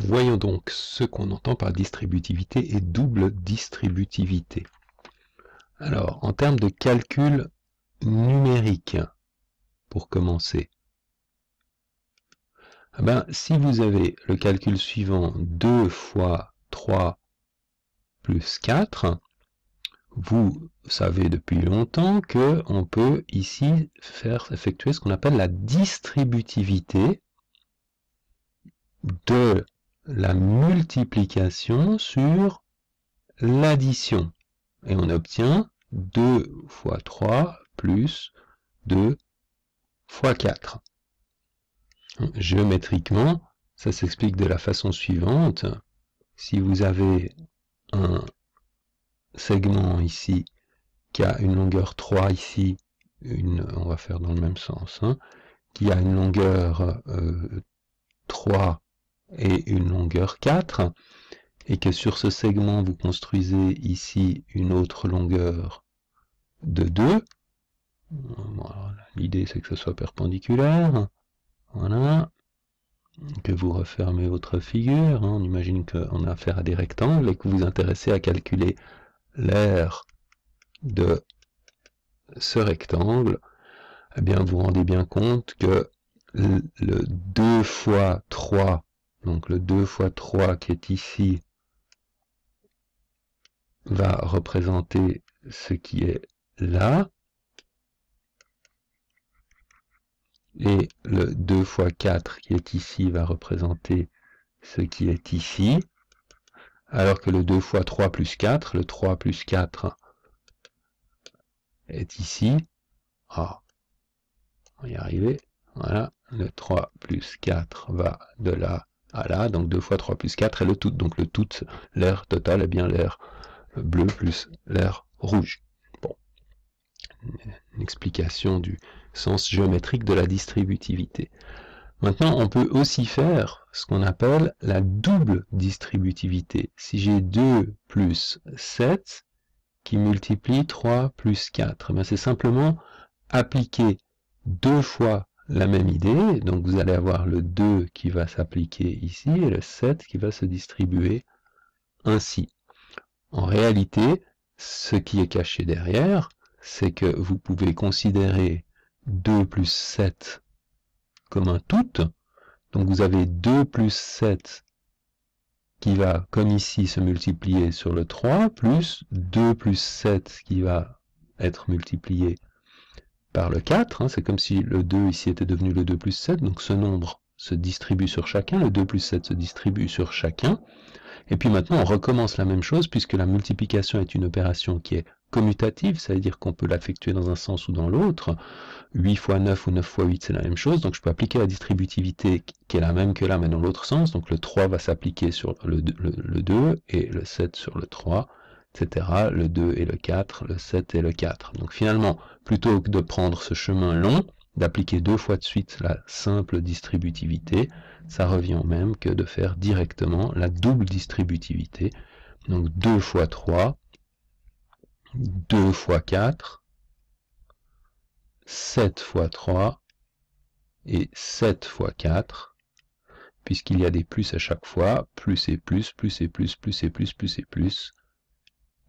Voyons donc ce qu'on entend par distributivité et double distributivité. Alors, en termes de calcul numérique, pour commencer, ah ben, si vous avez le calcul suivant 2 fois 3 plus 4, vous savez depuis longtemps que on peut ici faire effectuer ce qu'on appelle la distributivité de la multiplication sur l'addition. Et on obtient 2 fois 3 plus 2 fois 4. Géométriquement, ça s'explique de la façon suivante. Si vous avez un segment ici qui a une longueur 3 ici, une, on va faire dans le même sens, hein, qui a une longueur 3 euh, et une longueur 4, et que sur ce segment, vous construisez ici une autre longueur de 2. L'idée, c'est que ce soit perpendiculaire. Voilà. Que vous refermez votre figure. Hein. On imagine qu'on a affaire à des rectangles et que vous vous intéressez à calculer l'aire de ce rectangle. Eh bien, vous vous rendez bien compte que le 2 fois 3 donc le 2 fois 3 qui est ici va représenter ce qui est là. Et le 2 fois 4 qui est ici va représenter ce qui est ici. Alors que le 2 fois 3 plus 4, le 3 plus 4 est ici. Ah, on va y arriver. Voilà, le 3 plus 4 va de là voilà, donc 2 fois 3 plus 4 est le tout. Donc le tout, l'air total est bien l'air bleu plus l'air rouge. Bon. Une explication du sens géométrique de la distributivité. Maintenant, on peut aussi faire ce qu'on appelle la double distributivité. Si j'ai 2 plus 7 qui multiplie 3 plus 4, eh c'est simplement appliquer 2 fois la même idée, donc vous allez avoir le 2 qui va s'appliquer ici et le 7 qui va se distribuer ainsi. En réalité, ce qui est caché derrière, c'est que vous pouvez considérer 2 plus 7 comme un tout. Donc vous avez 2 plus 7 qui va, comme ici, se multiplier sur le 3, plus 2 plus 7 qui va être multiplié par le 4, hein, c'est comme si le 2 ici était devenu le 2 plus 7, donc ce nombre se distribue sur chacun, le 2 plus 7 se distribue sur chacun, et puis maintenant on recommence la même chose puisque la multiplication est une opération qui est commutative, ça veut dire qu'on peut l'affectuer dans un sens ou dans l'autre, 8 fois 9 ou 9 fois 8 c'est la même chose, donc je peux appliquer la distributivité qui est la même que là mais dans l'autre sens, donc le 3 va s'appliquer sur le 2 et le 7 sur le 3, le 2 et le 4, le 7 et le 4. Donc finalement, plutôt que de prendre ce chemin long, d'appliquer deux fois de suite la simple distributivité, ça revient au même que de faire directement la double distributivité. Donc 2 fois 3, 2 fois 4, 7 fois 3 et 7 fois 4, puisqu'il y a des plus à chaque fois, plus et plus, plus et plus, plus et plus, plus et plus,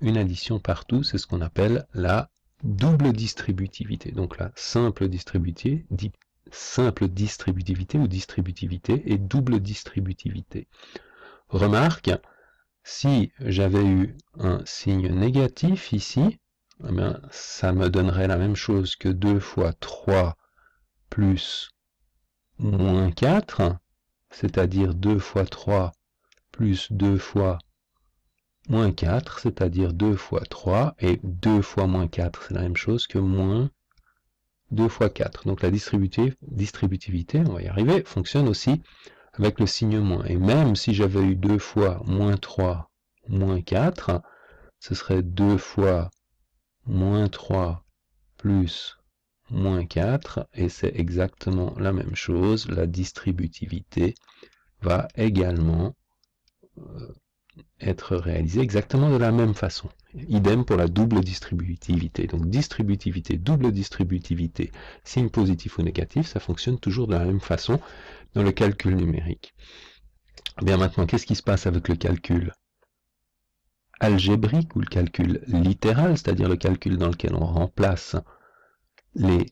une addition partout, c'est ce qu'on appelle la double distributivité. Donc la simple distributivité, simple distributivité ou distributivité et double distributivité. Remarque, si j'avais eu un signe négatif ici, eh ça me donnerait la même chose que 2 fois 3 plus moins 4, c'est-à-dire 2 fois 3 plus 2 fois moins 4, c'est-à-dire 2 fois 3, et 2 fois moins 4, c'est la même chose que moins 2 fois 4. Donc la distributivité, on va y arriver, fonctionne aussi avec le signe moins. Et même si j'avais eu 2 fois moins 3, moins 4, ce serait 2 fois moins 3 plus moins 4, et c'est exactement la même chose, la distributivité va également euh, être réalisé exactement de la même façon. Idem pour la double distributivité. Donc distributivité, double distributivité, signe positif ou négatif, ça fonctionne toujours de la même façon dans le calcul numérique. Bien maintenant, qu'est-ce qui se passe avec le calcul algébrique ou le calcul littéral, c'est-à-dire le calcul dans lequel on remplace les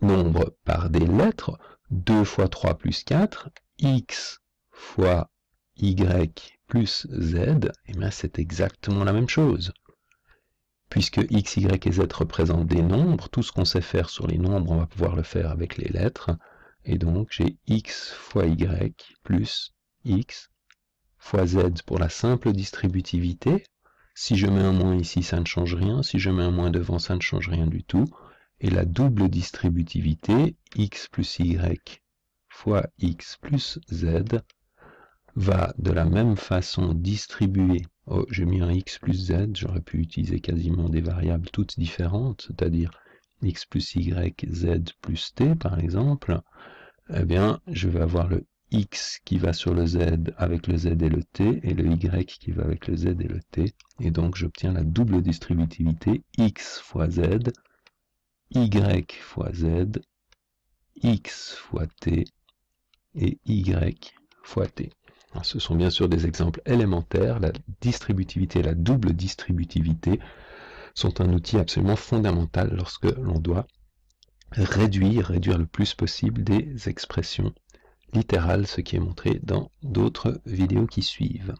nombres par des lettres, 2 fois 3 plus 4, x fois y plus z, et eh bien c'est exactement la même chose. Puisque x, y et z représentent des nombres, tout ce qu'on sait faire sur les nombres, on va pouvoir le faire avec les lettres. Et donc j'ai x fois y plus x fois z pour la simple distributivité. Si je mets un moins ici, ça ne change rien. Si je mets un moins devant, ça ne change rien du tout. Et la double distributivité, x plus y fois x plus z, va de la même façon distribuer, oh, j'ai mis un x plus z, j'aurais pu utiliser quasiment des variables toutes différentes, c'est-à-dire x plus y, z plus t par exemple, eh bien je vais avoir le x qui va sur le z avec le z et le t, et le y qui va avec le z et le t, et donc j'obtiens la double distributivité x fois z, y fois z, x fois t, et y fois t. Hein, ce sont bien sûr des exemples élémentaires. La distributivité et la double distributivité sont un outil absolument fondamental lorsque l'on doit réduire, réduire le plus possible des expressions littérales, ce qui est montré dans d'autres vidéos qui suivent.